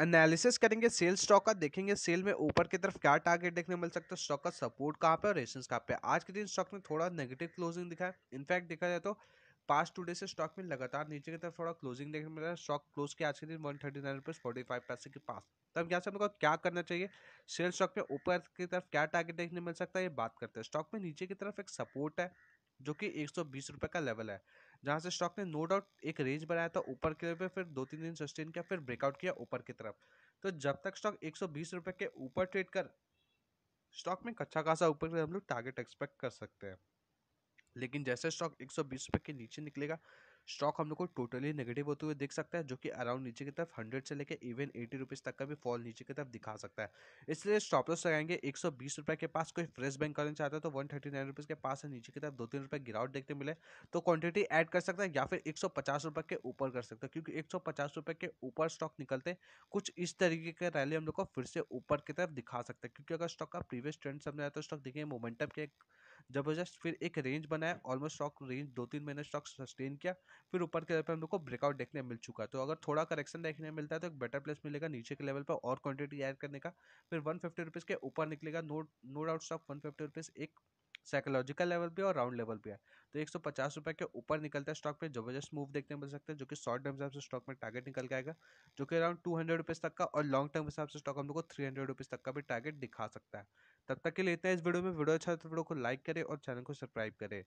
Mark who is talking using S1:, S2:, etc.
S1: analysis करेंगे cell stock का देखेंगे सेल में ऊपर की तरफ क्या टारगेट देखने मिल सकता है स्टॉक का सपोर्ट कहाँ पे और रेशन कहाँ पे आज के दिन स्टॉक में थोड़ा नेगेटिव क्लोजिंग दिखा है इनफैक्ट देखा जाए तो पास्ट टू डे से स्टॉक में लगातार नीचे की तरफ थोड़ा क्लोजिंग देखने मिल रहा है स्टॉक क्लोज के आज के दिन one thirty nine rupees forty five पैसे के पास तब यहाँ से हमको क्या करना चाहिए सेल स्टॉक में ऊपर की तरफ क्या टारगेट देखने मिल सकता है ये बात करते हैं स्टॉक में नीचे की तरफ एक सपोर्ट है जो कि एक सौ बीस रुपये का लेवल है जहां से स्टॉक ने नो डाउट एक रेंज बनाया था ऊपर की तरफ फिर दो तीन दिन सस्टेन किया फिर ब्रेकआउट किया ऊपर की तरफ तो जब तक स्टॉक एक रुपए के ऊपर ट्रेड कर स्टॉक में कच्चा खासा ऊपर हम लोग टारगेट एक्सपेक्ट कर सकते हैं लेकिन जैसे स्टॉक 120 सौ के नीचे निकलेगा स्टॉक हम लोग को टोटली नेगेटिव होते हुए देख सकता है जो कि अराउंड नीचे की तरफ 100 से लेकर इवन एटी रुपीज़ तक का भी फॉल नीचे की तरफ दिखा सकता है इसलिए स्टॉप लॉस लगाएंगे एक सौ के पास कोई फ्रेश बैंक करना चाहता है तो वन थर्टी के पास है नीचे की तरफ दो तीन रुपये गिरावट देखते मिले तो क्वान्टिटी एड कर सकता है या फिर एक के ऊपर कर सकता है क्योंकि एक के ऊपर स्टॉक निकलते कुछ इस तरीके का रैली हम लोग को फिर से ऊपर की तरफ दिखा सकता है क्योंकि अगर स्टॉक का प्रीवियस ट्रेंड समझ आया तो स्टॉक देखिए मोमेंटम के ज़बरदस्त फिर एक रेंज बनाया ऑलमोस्ट स्टॉक रेंज दो तीन महीने स्टॉक सस्टेन किया फिर ऊपर के लेवल पर हम लोग को ब्रेकआउट देखने मिल चुका है तो अगर थोड़ा करेक्शन देखने मिलता है तो एक बेटर प्लेस मिलेगा नीचे के लेवल पर और क्वांटिटी एड करने का फिर वन फिफ्टी रुपीज़ के ऊपर निकलेगा no no doubt stock one rupees एक साइकोलॉजिकल लेवल पे और राउंड लेवल पे है तो एक सौ पचास रुपये के ऊपर निकलता है स्टॉक पे जबरदस्त मूव देखने मिल सकते हैं जो कि शॉर्ट टर्म हिसाब से स्टॉक में टारगेट निकल के आएगा जो कि अराउंड टू हंड्रेड रुपीज़ तक का और लॉन्ग टर्म हिसाब से स्टॉक हम लोग को थ्री हंड्रेड रुपीज़ तक का भी टारगेट दिखा सकता है तब तक के लेते हैं इस वीडियो में वीडियो अच्छा तो वीडियो को लाइक करें और चैनल को सब्सक्राइब करें